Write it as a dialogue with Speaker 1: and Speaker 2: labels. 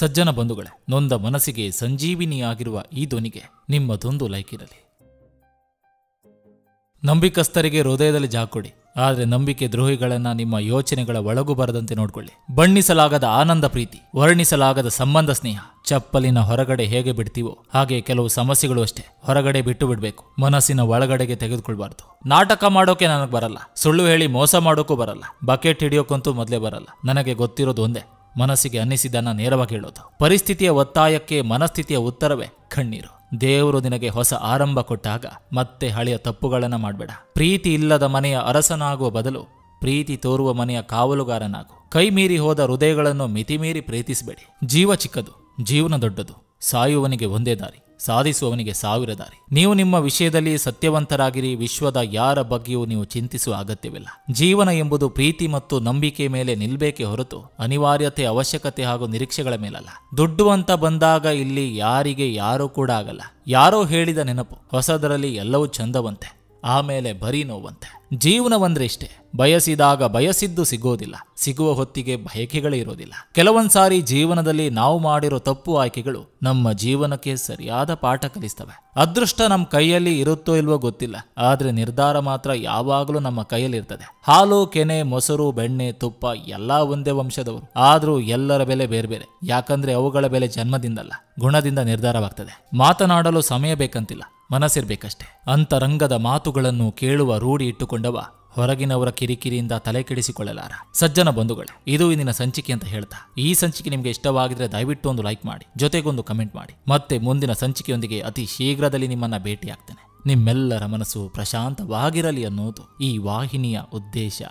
Speaker 1: ಸಜ್ಜನ ಬಂಧುಗಳೇ ನೊಂದ ಮನಸ್ಸಿಗೆ ಸಂಜೀವಿನಿಯಾಗಿರುವ ಈ ಧ್ವನಿಗೆ ನಿಮ್ಮದೊಂದು ಲೈಕ್ ಇರಲಿ ನಂಬಿಕಸ್ಥರಿಗೆ ಹೃದಯದಲ್ಲಿ ಜಾಕೊಡಿ ಆದರೆ ನಂಬಿಕೆ ದ್ರೋಹಿಗಳನ್ನ ನಿಮ್ಮ ಯೋಚನೆಗಳ ಒಳಗು ಬರದಂತೆ ನೋಡ್ಕೊಳ್ಳಿ ಬಣ್ಣಿಸಲಾಗದ ಆನಂದ ಪ್ರೀತಿ ವರ್ಣಿಸಲಾಗದ ಸಂಬಂಧ ಸ್ನೇಹ ಚಪ್ಪಲಿನ ಹೊರಗಡೆ ಹೇಗೆ ಬಿಡ್ತೀವೋ ಹಾಗೆ ಕೆಲವು ಸಮಸ್ಯೆಗಳು ಅಷ್ಟೇ ಹೊರಗಡೆ ಬಿಟ್ಟು ಬಿಡಬೇಕು ಮನಸ್ಸಿನ ಒಳಗಡೆಗೆ ತೆಗೆದುಕೊಳ್ಬಾರ್ದು ನಾಟಕ ಮಾಡೋಕೆ ನನಗೆ ಬರಲ್ಲ ಸುಳ್ಳು ಹೇಳಿ ಮೋಸ ಮಾಡೋಕ್ಕೂ ಬರಲ್ಲ ಬಕೆಟ್ ಹಿಡಿಯೋಕ್ಕಂತೂ ಮೊದಲೇ ಬರಲ್ಲ ನನಗೆ ಗೊತ್ತಿರೋದು ಒಂದೇ ಮನಸ್ಸಿಗೆ ಅನ್ನಿಸಿದ್ದನ್ನು ನೇರವಾಗಿ ಹೇಳೋದು ಪರಿಸ್ಥಿತಿಯ ಒತ್ತಾಯಕ್ಕೆ ಮನಸ್ಥಿತಿಯ ಉತ್ತರವೇ ಕಣ್ಣೀರು ದೇವರು ನಿನಗೆ ಹೊಸ ಆರಂಭ ಕೊಟ್ಟಾಗ ಮತ್ತೆ ಹಳೆಯ ತಪ್ಪುಗಳನ್ನು ಮಾಡಬೇಡ ಪ್ರೀತಿ ಇಲ್ಲದ ಮನೆಯ ಅರಸನಾಗುವ ಬದಲು ಪ್ರೀತಿ ತೋರುವ ಮನೆಯ ಕಾವಲುಗಾರನಾಗು ಕೈ ಮೀರಿ ಹೋದ ಹೃದಯಗಳನ್ನು ಮಿತಿಮೀರಿ ಪ್ರೀತಿಸಬೇಡಿ ಜೀವ ಚಿಕ್ಕದು ಜೀವನ ದೊಡ್ಡದು ಸಾಯುವನಿಗೆ ಒಂದೇ ದಾರಿ ಸಾಧಿಸುವವನಿಗೆ ಸಾವಿರ ದಾರಿ ನೀವು ನಿಮ್ಮ ವಿಷಯದಲ್ಲಿ ಸತ್ಯವಂತರಾಗಿರಿ ವಿಶ್ವದ ಯಾರ ಬಗ್ಗೆಯೂ ನೀವು ಚಿಂತಿಸುವ ಅಗತ್ಯವಿಲ್ಲ ಜೀವನ ಎಂಬುದು ಪ್ರೀತಿ ಮತ್ತು ನಂಬಿಕೆ ಮೇಲೆ ನಿಲ್ಬೇಕೆ ಹೊರತು ಅನಿವಾರ್ಯತೆ ಅವಶ್ಯಕತೆ ಹಾಗೂ ನಿರೀಕ್ಷೆಗಳ ಮೇಲಲ್ಲ ದುಡ್ಡು ಅಂತ ಬಂದಾಗ ಇಲ್ಲಿ ಯಾರಿಗೆ ಯಾರೂ ಕೂಡ ಆಗಲ್ಲ ಯಾರೋ ಹೇಳಿದ ನೆನಪು ಹೊಸದರಲ್ಲಿ ಎಲ್ಲವೂ ಚಂದವಂತೆ ಆಮೇಲೆ ಬರೀ ನೋವಂತೆ ಜೀವನವಂದ್ರೆ ಇಷ್ಟೇ ಬಯಸಿದಾಗ ಬಯಸಿದ್ದು ಸಿಗೋದಿಲ್ಲ ಸಿಗುವ ಹೊತ್ತಿಗೆ ಬಯಕೆಗಳೇ ಇರೋದಿಲ್ಲ ಕೆಲವೊಂದ್ಸಾರಿ ಜೀವನದಲ್ಲಿ ನಾವು ಮಾಡಿರೋ ತಪ್ಪು ಆಯ್ಕೆಗಳು ನಮ್ಮ ಜೀವನಕ್ಕೆ ಸರಿಯಾದ ಪಾಠ ಕಲಿಸ್ತವೆ ಅದೃಷ್ಟ ನಮ್ಮ ಕೈಯಲ್ಲಿ ಇರುತ್ತೋ ಇಲ್ವೋ ಗೊತ್ತಿಲ್ಲ ಆದರೆ ನಿರ್ಧಾರ ಮಾತ್ರ ಯಾವಾಗಲೂ ನಮ್ಮ ಕೈಯಲ್ಲಿರ್ತದೆ ಹಾಲು ಕೆನೆ ಮೊಸರು ಬೆಣ್ಣೆ ತುಪ್ಪ ಎಲ್ಲಾ ಒಂದೇ ವಂಶದವರು ಆದರೂ ಎಲ್ಲರ ಬೆಲೆ ಬೇರೆ ಬೇರೆ ಯಾಕಂದ್ರೆ ಅವುಗಳ ಬೆಲೆ ಜನ್ಮದಿಂದಲ್ಲ ಗುಣದಿಂದ ನಿರ್ಧಾರವಾಗ್ತದೆ ಮಾತನಾಡಲು ಸಮಯ ಬೇಕಂತಿಲ್ಲ ಮನಸ್ಸಿರ್ಬೇಕಷ್ಟೆ ಅಂತರಂಗದ ಮಾತುಗಳನ್ನು ಕೇಳುವ ರೂಢಿ ಇಟ್ಟುಕೊಂಡವ ಹೊರಗಿನವರ ಕಿರಿಕಿರಿಯಿಂದ ತಲೆ ಕೆಡಿಸಿಕೊಳ್ಳಲಾರ ಸಜ್ಜನ ಬಂಧುಗಳೇ ಇದು ಇಂದಿನ ಸಂಚಿಕೆ ಅಂತ ಹೇಳ್ತಾ ಈ ಸಂಚಿಕೆ ನಿಮಗೆ ಇಷ್ಟವಾಗಿದ್ರೆ ದಯವಿಟ್ಟು ಒಂದು ಲೈಕ್ ಮಾಡಿ ಜೊತೆಗೊಂದು ಕಮೆಂಟ್ ಮಾಡಿ ಮತ್ತೆ ಮುಂದಿನ ಸಂಚಿಕೆಯೊಂದಿಗೆ ಅತಿ ಶೀಘ್ರದಲ್ಲಿ ನಿಮ್ಮನ್ನ ಭೇಟಿಯಾಗ್ತೇನೆ ನಿಮ್ಮೆಲ್ಲರ ಮನಸ್ಸು ಪ್ರಶಾಂತವಾಗಿರಲಿ ಅನ್ನೋದು ಈ ವಾಹಿನಿಯ ಉದ್ದೇಶ